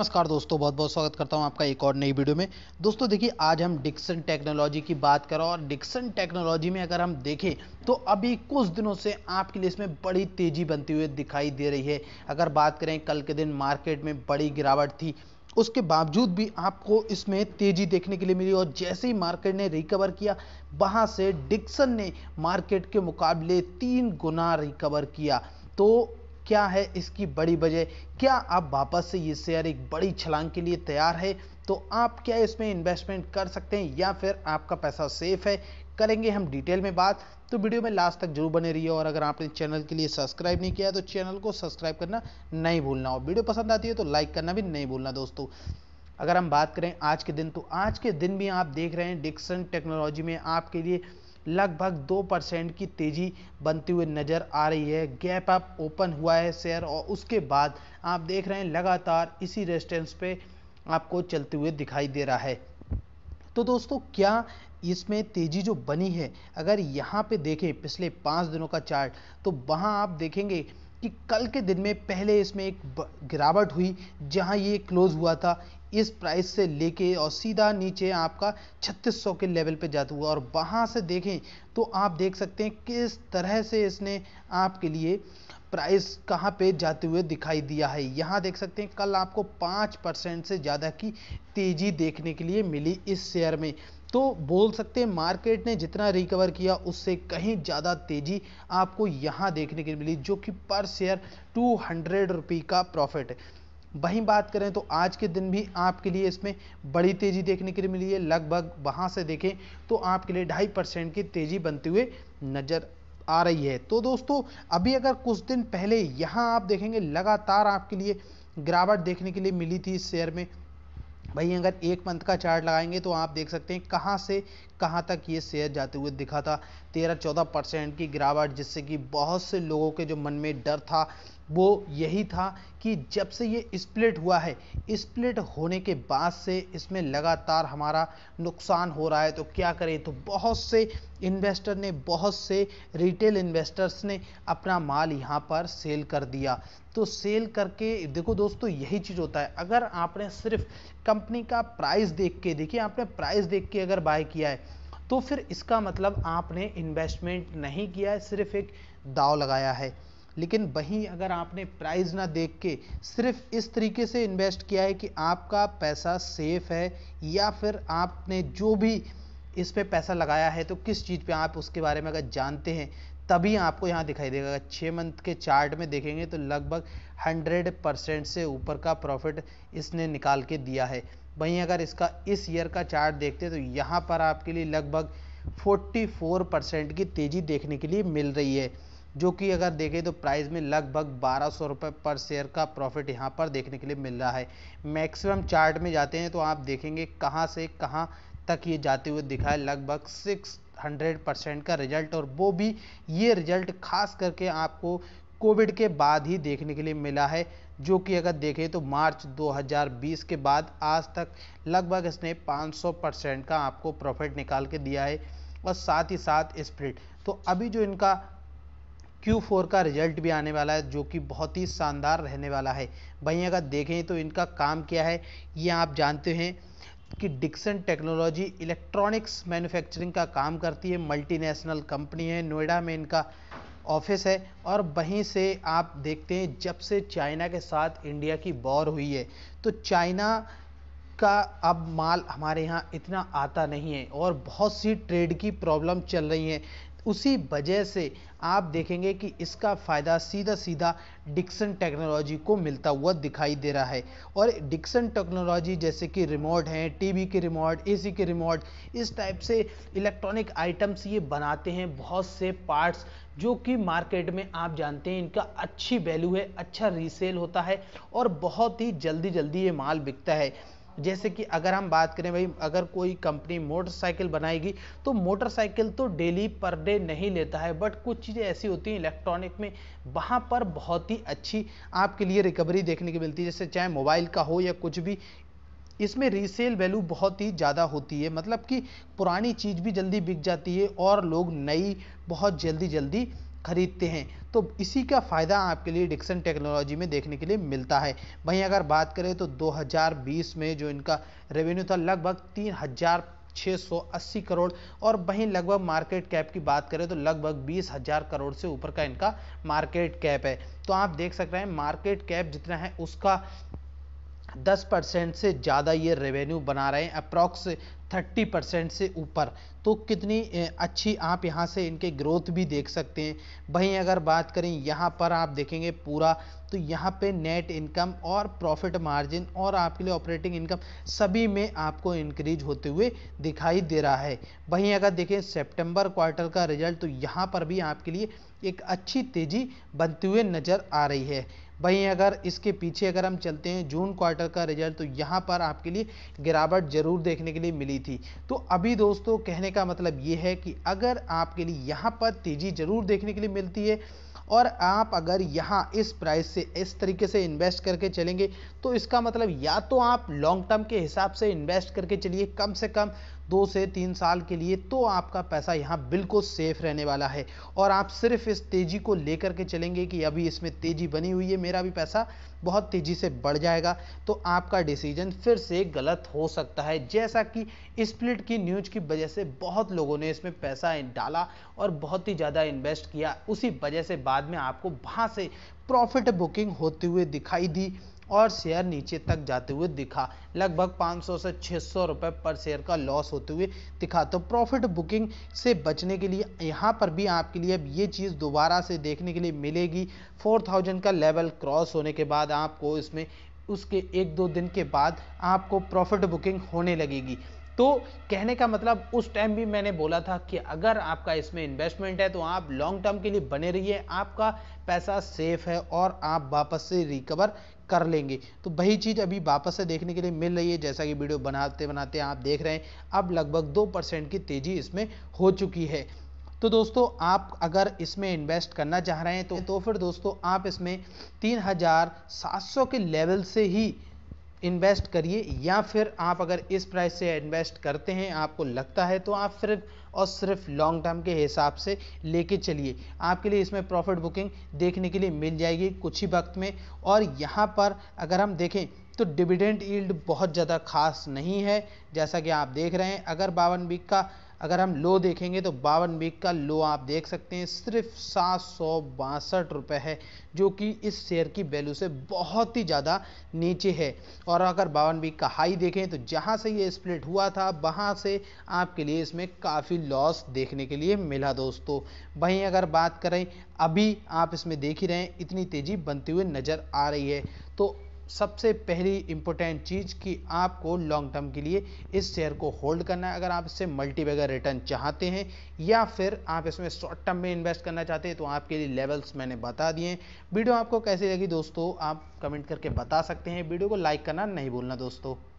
नमस्कार दोस्तों बहुत बहुत स्वागत करता हूं आपका एक और नई वीडियो में दोस्तों देखिए आज हम डिक्सन टेक्नोलॉजी की बात करें और डिक्सन टेक्नोलॉजी में अगर हम देखें तो अभी कुछ दिनों से आपके लिए इसमें बड़ी तेज़ी बनती हुई दिखाई दे रही है अगर बात करें कल के दिन मार्केट में बड़ी गिरावट थी उसके बावजूद भी आपको इसमें तेजी देखने के लिए मिली और जैसे ही मार्केट ने रिकवर किया वहाँ से डिक्सन ने मार्केट के मुकाबले तीन गुना रिकवर किया तो क्या है इसकी बड़ी वजह क्या आप वापस से ये शेयर एक बड़ी छलांग के लिए तैयार है तो आप क्या इसमें इन्वेस्टमेंट कर सकते हैं या फिर आपका पैसा सेफ है करेंगे हम डिटेल में बात तो वीडियो में लास्ट तक जरूर बने रहिए और अगर आपने चैनल के लिए सब्सक्राइब नहीं किया तो चैनल को सब्सक्राइब करना नहीं भूलना और वीडियो पसंद आती है तो लाइक करना भी नहीं भूलना दोस्तों अगर हम बात करें आज के दिन तो आज के दिन भी आप देख रहे हैं डिक्सन टेक्नोलॉजी में आपके लिए लगभग दो परसेंट की तेज़ी बनती हुई नज़र आ रही है गैप अप ओपन हुआ है शेयर और उसके बाद आप देख रहे हैं लगातार इसी रेस्टेंस पे आपको चलते हुए दिखाई दे रहा है तो दोस्तों क्या इसमें तेज़ी जो बनी है अगर यहाँ पे देखें पिछले पाँच दिनों का चार्ट तो वहाँ आप देखेंगे कि कल के दिन में पहले इसमें एक गिरावट हुई जहां ये क्लोज हुआ था इस प्राइस से लेके और सीधा नीचे आपका 3600 के लेवल पे जाता हुआ और वहाँ से देखें तो आप देख सकते हैं किस तरह से इसने आपके लिए प्राइस कहाँ पे जाते हुए दिखाई दिया है यहाँ देख सकते हैं कल आपको 5 परसेंट से ज़्यादा की तेज़ी देखने के लिए मिली इस शेयर में तो बोल सकते हैं मार्केट ने जितना रिकवर किया उससे कहीं ज़्यादा तेज़ी आपको यहाँ देखने के मिली जो कि पर शेयर टू हंड्रेड रुपी का प्रॉफिट है वहीं बात करें तो आज के दिन भी आपके लिए इसमें बड़ी तेज़ी देखने के लिए मिली है लगभग वहाँ से देखें तो आपके लिए ढाई परसेंट की तेज़ी बनते हुए नज़र आ रही है तो दोस्तों अभी अगर कुछ दिन पहले यहाँ आप देखेंगे लगातार आपके लिए गिरावट देखने के लिए मिली थी इस शेयर में भाई अगर एक मंथ का चार्ट लगाएंगे तो आप देख सकते हैं कहाँ से कहाँ तक ये शेयर जाते हुए दिखा था तेरह चौदह परसेंट की गिरावट जिससे कि बहुत से लोगों के जो मन में डर था वो यही था कि जब से ये स्प्लिट हुआ है स्प्लिट होने के बाद से इसमें लगातार हमारा नुकसान हो रहा है तो क्या करें तो बहुत से इन्वेस्टर ने बहुत से रिटेल इन्वेस्टर्स ने अपना माल यहाँ पर सेल कर दिया तो सेल करके देखो दोस्तों यही चीज़ होता है अगर आपने सिर्फ कंपनी का प्राइस देख के देखिए आपने प्राइस देख के अगर बाय किया है तो फिर इसका मतलब आपने इन्वेस्टमेंट नहीं किया है सिर्फ एक दाव लगाया है लेकिन वहीं अगर आपने प्राइस ना देख के सिर्फ इस तरीके से इन्वेस्ट किया है कि आपका पैसा सेफ है या फिर आपने जो भी इस पे पैसा लगाया है तो किस चीज़ पे आप उसके बारे में अगर जानते हैं तभी आपको यहाँ दिखाई देगा अगर छः मंथ के चार्ट में देखेंगे तो लगभग हंड्रेड परसेंट से ऊपर का प्रॉफिट इसने निकाल के दिया है वहीं अगर इसका इस ईयर का चार्ट देखते हैं तो यहाँ पर आपके लिए लगभग 44 परसेंट की तेज़ी देखने के लिए मिल रही है जो कि अगर देखें तो प्राइस में लगभग बारह सौ रुपये पर शेयर का प्रॉफिट यहाँ पर देखने के लिए मिल रहा है मैक्सिमम चार्ट में जाते हैं तो आप देखेंगे कहाँ से कहाँ तक ये जाते हुए दिखा है लगभग सिक्स हंड्रेड परसेंट का रिजल्ट और वो भी ये रिजल्ट खास करके आपको कोविड के बाद ही देखने के लिए मिला है जो कि अगर देखें तो मार्च 2020 के बाद आज तक लगभग इसने 500 परसेंट का आपको प्रॉफिट निकाल के दिया है और साथ ही साथ स्प्रिट तो अभी जो इनका Q4 का रिजल्ट भी आने वाला है जो कि बहुत ही शानदार रहने वाला है वहीं अगर देखें तो इनका काम क्या है ये आप जानते हैं कि डिक्सन टेक्नोलॉजी इलेक्ट्रॉनिक्स मैन्युफैक्चरिंग का काम करती है मल्टीनेशनल कंपनी है नोएडा में इनका ऑफिस है और वहीं से आप देखते हैं जब से चाइना के साथ इंडिया की बॉर हुई है तो चाइना का अब माल हमारे यहाँ इतना आता नहीं है और बहुत सी ट्रेड की प्रॉब्लम चल रही है उसी वजह से आप देखेंगे कि इसका फ़ायदा सीधा सीधा डिक्सन टेक्नोलॉजी को मिलता हुआ दिखाई दे रहा है और डिक्सन टेक्नोलॉजी जैसे कि रिमोट हैं टीवी के रिमोट एसी के रिमोट इस टाइप से इलेक्ट्रॉनिक आइटम्स ये बनाते हैं बहुत से पार्ट्स जो कि मार्केट में आप जानते हैं इनका अच्छी वैल्यू है अच्छा रीसेल होता है और बहुत ही जल्दी जल्दी ये माल बिकता है जैसे कि अगर हम बात करें भाई अगर कोई कंपनी मोटरसाइकिल बनाएगी तो मोटरसाइकिल तो डेली पर डे नहीं लेता है बट कुछ चीज़ें ऐसी होती हैं इलेक्ट्रॉनिक में वहाँ पर बहुत ही अच्छी आपके लिए रिकवरी देखने की मिलती है जैसे चाहे मोबाइल का हो या कुछ भी इसमें रीसेल वैल्यू बहुत ही ज़्यादा होती है मतलब कि पुरानी चीज़ भी जल्दी बिक जाती है और लोग नई बहुत जल्दी जल्दी खरीदते हैं तो इसी का फ़ायदा आपके लिए डिक्सन टेक्नोलॉजी में देखने के लिए मिलता है वहीं अगर बात करें तो 2020 में जो इनका रेवेन्यू था लगभग तीन हज़ार अस्सी करोड़ और वहीं लगभग मार्केट कैप की बात करें तो लगभग बीस हजार करोड़ से ऊपर का इनका मार्केट कैप है तो आप देख सकते हैं मार्केट कैप जितना है उसका 10 परसेंट से ज़्यादा ये रेवेन्यू बना रहे हैं अप्रॉक्स थर्टी परसेंट से ऊपर तो कितनी अच्छी आप यहाँ से इनके ग्रोथ भी देख सकते हैं वहीं अगर बात करें यहाँ पर आप देखेंगे पूरा तो यहाँ पे नेट इनकम और प्रॉफिट मार्जिन और आपके लिए ऑपरेटिंग इनकम सभी में आपको इंक्रीज होते हुए दिखाई दे रहा है वहीं अगर देखें सितंबर क्वार्टर का रिजल्ट तो यहाँ पर भी आपके लिए एक अच्छी तेज़ी बनती हुई नज़र आ रही है वहीं अगर इसके पीछे अगर हम चलते हैं जून क्वार्टर का रिजल्ट तो यहाँ पर आपके लिए गिरावट ज़रूर देखने के लिए मिली थी तो अभी दोस्तों कहने का मतलब ये है कि अगर आपके लिए यहाँ पर तेज़ी ज़रूर देखने के लिए मिलती है और आप अगर यहाँ इस प्राइस से इस तरीके से इन्वेस्ट करके चलेंगे तो इसका मतलब या तो आप लॉन्ग टर्म के हिसाब से इन्वेस्ट करके चलिए कम से कम दो से तीन साल के लिए तो आपका पैसा यहाँ बिल्कुल सेफ रहने वाला है और आप सिर्फ इस तेज़ी को लेकर के चलेंगे कि अभी इसमें तेज़ी बनी हुई है मेरा भी पैसा बहुत तेज़ी से बढ़ जाएगा तो आपका डिसीजन फिर से गलत हो सकता है जैसा कि स्प्लिट की न्यूज़ की वजह से बहुत लोगों ने इसमें पैसा डाला और बहुत ही ज़्यादा इन्वेस्ट किया उसी वजह से बाद में आपको वहाँ से प्रॉफिट बुकिंग होते हुए दिखाई दी और शेयर नीचे तक जाते हुए दिखा लगभग 500 से 600 रुपए पर शेयर का लॉस होते हुए दिखा तो प्रॉफिट बुकिंग से बचने के लिए यहाँ पर भी आपके लिए अब ये चीज़ दोबारा से देखने के लिए मिलेगी 4000 का लेवल क्रॉस होने के बाद आपको इसमें उसके एक दो दिन के बाद आपको प्रॉफिट बुकिंग होने लगेगी तो कहने का मतलब उस टाइम भी मैंने बोला था कि अगर आपका इसमें इन्वेस्टमेंट है तो आप लॉन्ग टर्म के लिए बने रहिए आपका पैसा सेफ है और आप वापस से रिकवर कर लेंगे तो वही चीज़ अभी वापस से देखने के लिए मिल रही है जैसा कि वीडियो बनाते बनाते आप देख रहे हैं अब लगभग दो परसेंट की तेज़ी इसमें हो चुकी है तो दोस्तों आप अगर इसमें इन्वेस्ट करना चाह रहे हैं तो तो फिर दोस्तों आप इसमें तीन हज़ार सात सौ के लेवल से ही इन्वेस्ट करिए या फिर आप अगर इस प्राइस से इन्वेस्ट करते हैं आपको लगता है तो आप सिर्फ और सिर्फ लॉन्ग टर्म के हिसाब से लेके चलिए आपके लिए इसमें प्रॉफिट बुकिंग देखने के लिए मिल जाएगी कुछ ही वक्त में और यहाँ पर अगर हम देखें तो डिविडेंड ईल्ड बहुत ज़्यादा खास नहीं है जैसा कि आप देख रहे हैं अगर बावन वीक का अगर हम लो देखेंगे तो बावन वीक का लो आप देख सकते हैं सिर्फ सात सौ बासठ रुपये है जो कि इस शेयर की वैल्यू से बहुत ही ज़्यादा नीचे है और अगर बावन वीक का हाई देखें तो जहाँ से ये स्प्लिट हुआ था वहाँ से आपके लिए इसमें काफ़ी लॉस देखने के लिए मिला दोस्तों वहीं अगर बात करें अभी आप इसमें देख ही रहे हैं इतनी तेज़ी बनती हुई नज़र आ रही है तो सबसे पहली इंपॉर्टेंट चीज़ कि आपको लॉन्ग टर्म के लिए इस शेयर को होल्ड करना है अगर आप इससे मल्टी बैगर रिटर्न चाहते हैं या फिर आप इसमें शॉर्ट टर्म में इन्वेस्ट करना चाहते हैं तो आपके लिए लेवल्स मैंने बता दिए वीडियो आपको कैसी लगी दोस्तों आप कमेंट करके बता सकते हैं वीडियो को लाइक करना नहीं भूलना दोस्तों